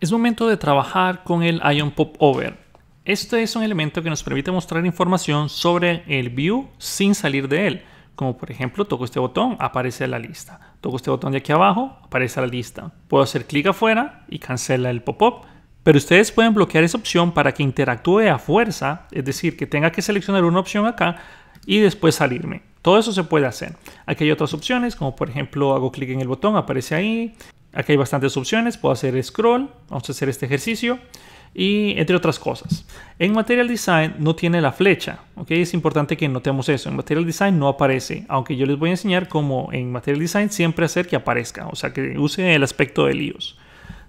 es momento de trabajar con el Ion Popover. Este es un elemento que nos permite mostrar información sobre el view sin salir de él. Como por ejemplo, toco este botón, aparece la lista. Toco este botón de aquí abajo, aparece la lista. Puedo hacer clic afuera y cancela el pop-up. Pero ustedes pueden bloquear esa opción para que interactúe a fuerza, es decir, que tenga que seleccionar una opción acá y después salirme. Todo eso se puede hacer. Aquí hay otras opciones, como por ejemplo hago clic en el botón, aparece ahí. Aquí hay bastantes opciones, puedo hacer scroll, vamos a hacer este ejercicio y entre otras cosas. En Material Design no tiene la flecha, ¿ok? Es importante que notemos eso. En Material Design no aparece, aunque yo les voy a enseñar cómo en Material Design siempre hacer que aparezca, o sea, que use el aspecto del iOS.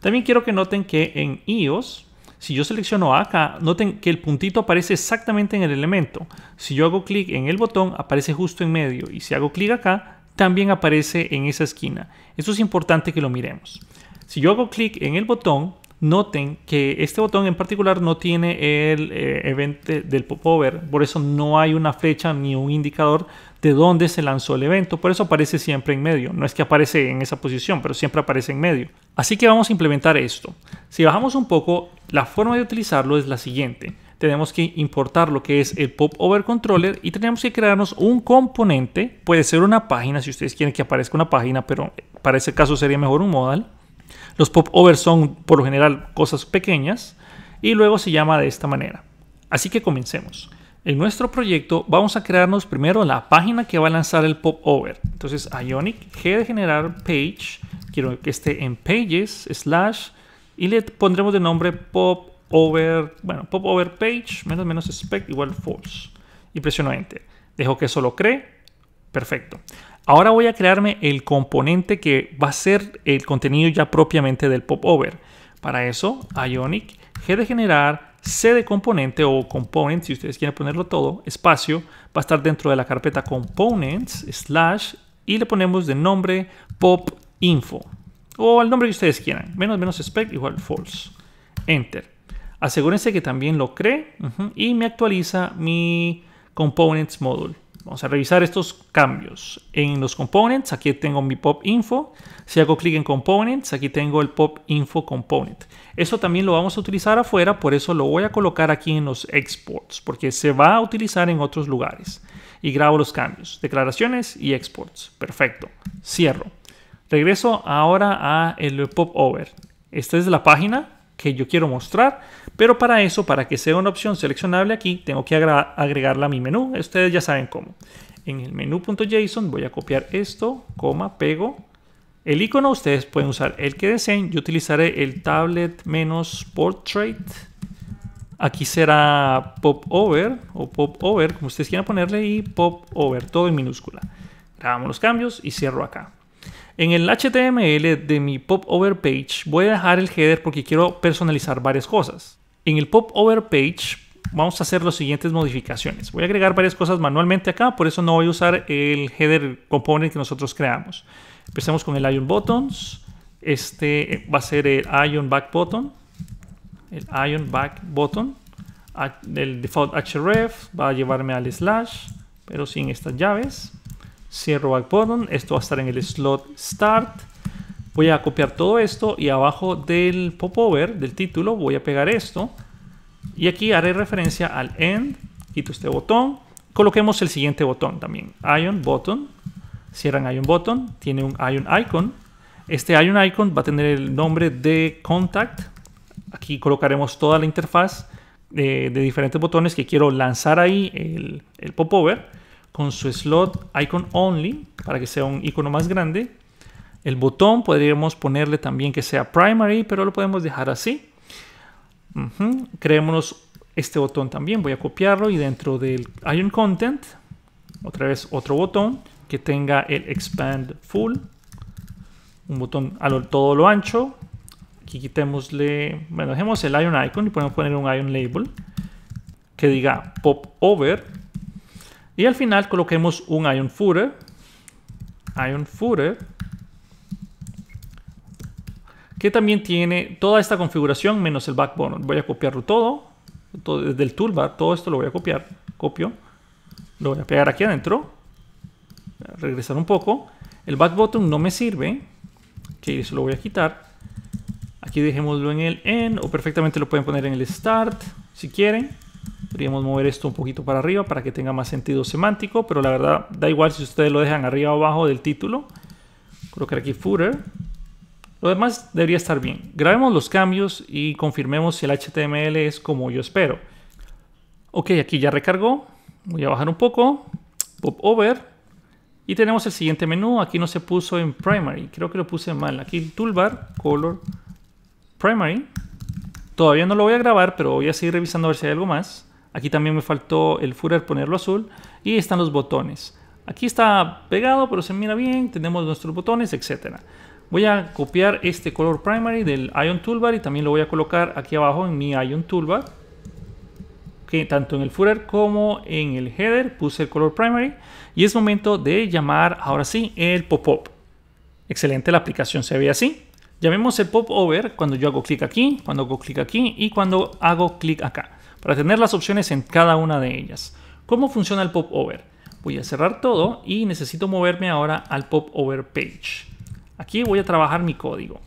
También quiero que noten que en iOS, si yo selecciono acá, noten que el puntito aparece exactamente en el elemento. Si yo hago clic en el botón, aparece justo en medio. Y si hago clic acá, también aparece en esa esquina. Eso es importante que lo miremos. Si yo hago clic en el botón, noten que este botón en particular no tiene el eh, evento del popover, por eso no hay una flecha ni un indicador de dónde se lanzó el evento, por eso aparece siempre en medio, no es que aparece en esa posición, pero siempre aparece en medio. Así que vamos a implementar esto. Si bajamos un poco, la forma de utilizarlo es la siguiente tenemos que importar lo que es el popover controller y tenemos que crearnos un componente, puede ser una página si ustedes quieren que aparezca una página, pero para ese caso sería mejor un modal. Los PopOvers son por lo general cosas pequeñas y luego se llama de esta manera. Así que comencemos. En nuestro proyecto vamos a crearnos primero la página que va a lanzar el PopOver. Entonces Ionic G de generar page, quiero que esté en pages slash y le pondremos de nombre pop over, bueno, pop over page, menos menos spec igual false. Y presiono enter. Dejo que eso lo cree. Perfecto. Ahora voy a crearme el componente que va a ser el contenido ya propiamente del popover, Para eso, Ionic, G de generar, C de componente o component, si ustedes quieren ponerlo todo, espacio, va a estar dentro de la carpeta components, slash, y le ponemos de nombre pop info. O el nombre que ustedes quieran, menos menos spec igual false. Enter. Asegúrense que también lo cree y me actualiza mi components module. Vamos a revisar estos cambios. En los components, aquí tengo mi pop info. Si hago clic en components, aquí tengo el pop info component. Eso también lo vamos a utilizar afuera, por eso lo voy a colocar aquí en los exports, porque se va a utilizar en otros lugares. Y grabo los cambios, declaraciones y exports. Perfecto. Cierro. Regreso ahora a el pop over. Esta es la página que yo quiero mostrar, pero para eso, para que sea una opción seleccionable aquí, tengo que agregarla a mi menú, ustedes ya saben cómo. En el menú.json voy a copiar esto, coma, pego. El icono ustedes pueden usar el que deseen, yo utilizaré el tablet menos portrait. Aquí será popover o popover, como ustedes quieran ponerle, y popover todo en minúscula. Grabamos los cambios y cierro acá. En el HTML de mi popover page voy a dejar el header porque quiero personalizar varias cosas. En el popover page vamos a hacer las siguientes modificaciones. Voy a agregar varias cosas manualmente acá, por eso no voy a usar el header component que nosotros creamos. Empecemos con el ion buttons. Este eh, va a ser el ion back button. El ion back button. El default href va a llevarme al slash, pero sin estas llaves cierro back button, esto va a estar en el slot start, voy a copiar todo esto y abajo del popover, del título, voy a pegar esto y aquí haré referencia al end, quito este botón, coloquemos el siguiente botón también, ion button, cierran ion button, tiene un ion icon, este ion icon va a tener el nombre de contact, aquí colocaremos toda la interfaz eh, de, diferentes botones que quiero lanzar ahí el, el popover con su slot icon only para que sea un icono más grande. El botón podríamos ponerle también que sea primary, pero lo podemos dejar así. Creémonos este botón también. Voy a copiarlo y dentro del ion content, otra vez otro botón que tenga el expand full. Un botón a lo, todo lo ancho. Aquí quitémosle, bueno, dejemos el ion icon y podemos poner un ion label que diga pop over y al final coloquemos un Ion Ion footer. Que también tiene toda esta configuración menos el backbone. Voy a copiarlo todo, todo. Desde el toolbar. Todo esto lo voy a copiar. Copio. Lo voy a pegar aquí adentro. regresar un poco. El back no me sirve. Que eso lo voy a quitar. Aquí dejémoslo en el end. O perfectamente lo pueden poner en el start. Si quieren. Podríamos mover esto un poquito para arriba para que tenga más sentido semántico, pero la verdad da igual si ustedes lo dejan arriba o abajo del título. Colocar aquí footer. Lo demás debería estar bien. Grabemos los cambios y confirmemos si el HTML es como yo espero. Ok, aquí ya recargó. Voy a bajar un poco. Pop over. Y tenemos el siguiente menú. Aquí no se puso en primary. Creo que lo puse mal. Aquí toolbar, color, primary. Todavía no lo voy a grabar, pero voy a seguir revisando a ver si hay algo más. Aquí también me faltó el footer ponerlo azul. Y están los botones. Aquí está pegado, pero se mira bien. Tenemos nuestros botones, etc. Voy a copiar este color primary del Ion Toolbar y también lo voy a colocar aquí abajo en mi Ion Toolbar. Que tanto en el footer como en el header puse el color primary. Y es momento de llamar ahora sí el pop-up. Excelente, la aplicación se ve así. Llamemos el pop-over cuando yo hago clic aquí, cuando hago clic aquí y cuando hago clic acá para tener las opciones en cada una de ellas. ¿Cómo funciona el popover? Voy a cerrar todo y necesito moverme ahora al popover page. Aquí voy a trabajar mi código.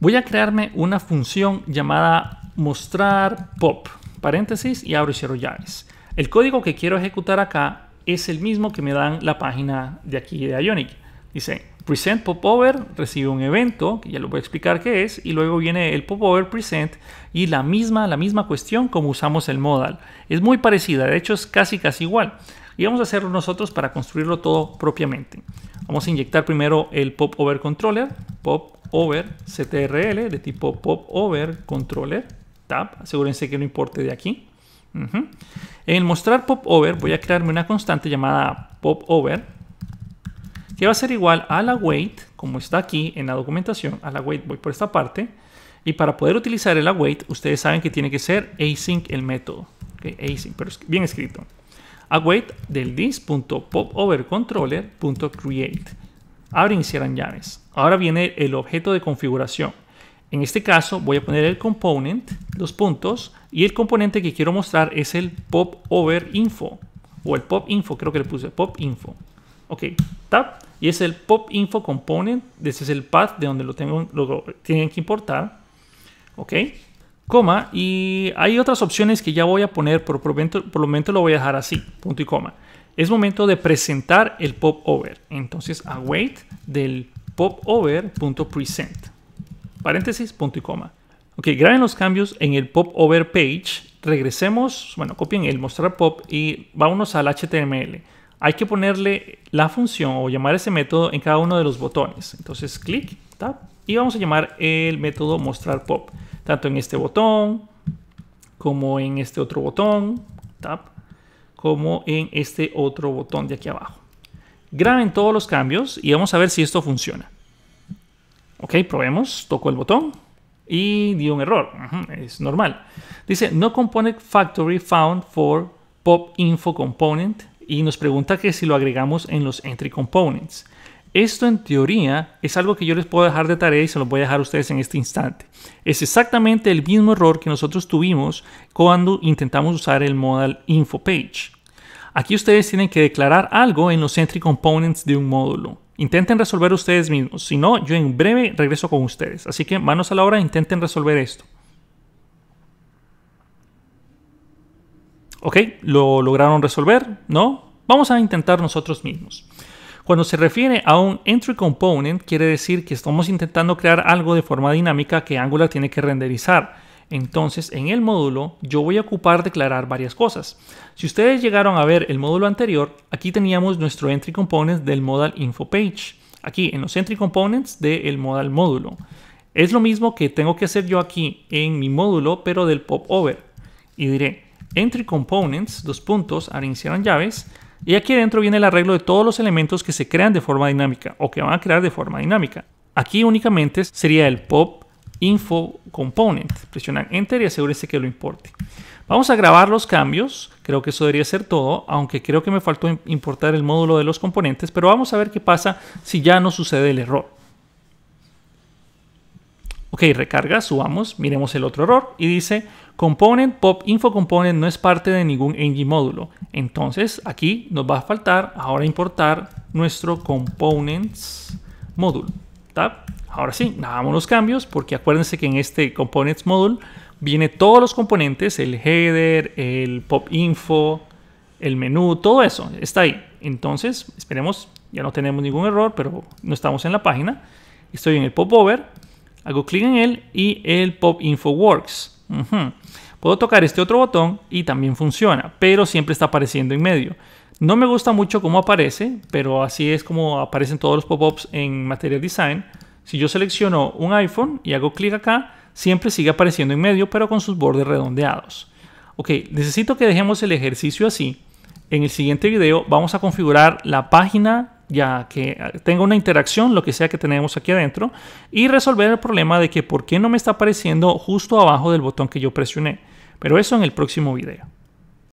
Voy a crearme una función llamada mostrar pop, paréntesis y abro y cierro llaves. El código que quiero ejecutar acá es el mismo que me dan la página de aquí de Ionic. Dice, present popover recibe un evento, que ya lo voy a explicar qué es, y luego viene el popover present y la misma, la misma cuestión como usamos el modal. Es muy parecida, de hecho es casi casi igual. Y vamos a hacerlo nosotros para construirlo todo propiamente. Vamos a inyectar primero el popover controller, popover ctrl de tipo popover controller, tab, asegúrense que no importe de aquí. En En mostrar popover voy a crearme una constante llamada popover que va a ser igual a la weight, como está aquí en la documentación, a la weight voy por esta parte, y para poder utilizar el await, ustedes saben que tiene que ser async el método, async, pero bien escrito. Await del this.popovercontroller.create. Abre y cierran llaves. Ahora viene el objeto de configuración. En este caso voy a poner el component, los puntos, y el componente que quiero mostrar es el popoverinfo, info, o el pop info, creo que le puse pop info. Ok, tap, y es el pop info component. Ese es el path de donde lo, tengo, lo tienen que importar. Ok, coma. Y hay otras opciones que ya voy a poner, por, por, el momento lo voy a dejar así, punto y coma. Es momento de presentar el PopOver. Entonces, await del PopOver.present. Paréntesis, punto y coma. Ok, graben los cambios en el popover page. Regresemos, bueno, copien el mostrar pop y vámonos al HTML hay que ponerle la función o llamar ese método en cada uno de los botones. Entonces, clic, tap, y vamos a llamar el método mostrar pop, tanto en este botón, como en este otro botón, tap, como en este otro botón de aquí abajo. Graben todos los cambios y vamos a ver si esto funciona. Ok, probemos, toco el botón y dio un error, es normal. Dice, no component factory found for pop info component y nos pregunta que si lo agregamos en los entry components. Esto en teoría es algo que yo les puedo dejar de tarea y se lo voy a dejar a ustedes en este instante. Es exactamente el mismo error que nosotros tuvimos cuando intentamos usar el modal info page. Aquí ustedes tienen que declarar algo en los entry components de un módulo. Intenten resolver ustedes mismos, si no, yo en breve regreso con ustedes. Así que manos a la obra, intenten resolver esto. ok, lo lograron resolver, ¿no? Vamos a intentar nosotros mismos. Cuando se refiere a un entry component, quiere decir que estamos intentando crear algo de forma dinámica que Angular tiene que renderizar. Entonces, en el módulo, yo voy a ocupar declarar varias cosas. Si ustedes llegaron a ver el módulo anterior, aquí teníamos nuestro entry component del modal info page. Aquí, en los entry components del modal módulo. Es lo mismo que tengo que hacer yo aquí en mi módulo, pero del popover. Y diré, entry components, dos puntos, ahora iniciaron llaves. Y aquí dentro viene el arreglo de todos los elementos que se crean de forma dinámica o que van a crear de forma dinámica. Aquí únicamente sería el pop info component. Presionan enter y asegúrese que lo importe. Vamos a grabar los cambios. Creo que eso debería ser todo, aunque creo que me faltó importar el módulo de los componentes, pero vamos a ver qué pasa si ya no sucede el error. Ok, recarga, subamos, miremos el otro error y dice Component, pop info component no es parte de ningún ng módulo. Entonces aquí nos va a faltar ahora importar nuestro components módulo. Ahora sí, hagamos los cambios porque acuérdense que en este components módulo viene todos los componentes, el header, el pop info, el menú, todo eso está ahí. Entonces, esperemos, ya no tenemos ningún error, pero no estamos en la página. Estoy en el popover, hago clic en él y el pop info works. Puedo tocar este otro botón y también funciona, pero siempre está apareciendo en medio. No me gusta mucho cómo aparece, pero así es como aparecen todos los pop-ups en Material Design. Si yo selecciono un iPhone y hago clic acá, siempre sigue apareciendo en medio, pero con sus bordes redondeados. Ok, necesito que dejemos el ejercicio así. En el siguiente video vamos a configurar la página ya que ah, tenga una interacción, lo que sea que tenemos aquí adentro, y resolver el problema de que por qué no me está apareciendo justo abajo del botón que yo presioné. Pero eso en el próximo video.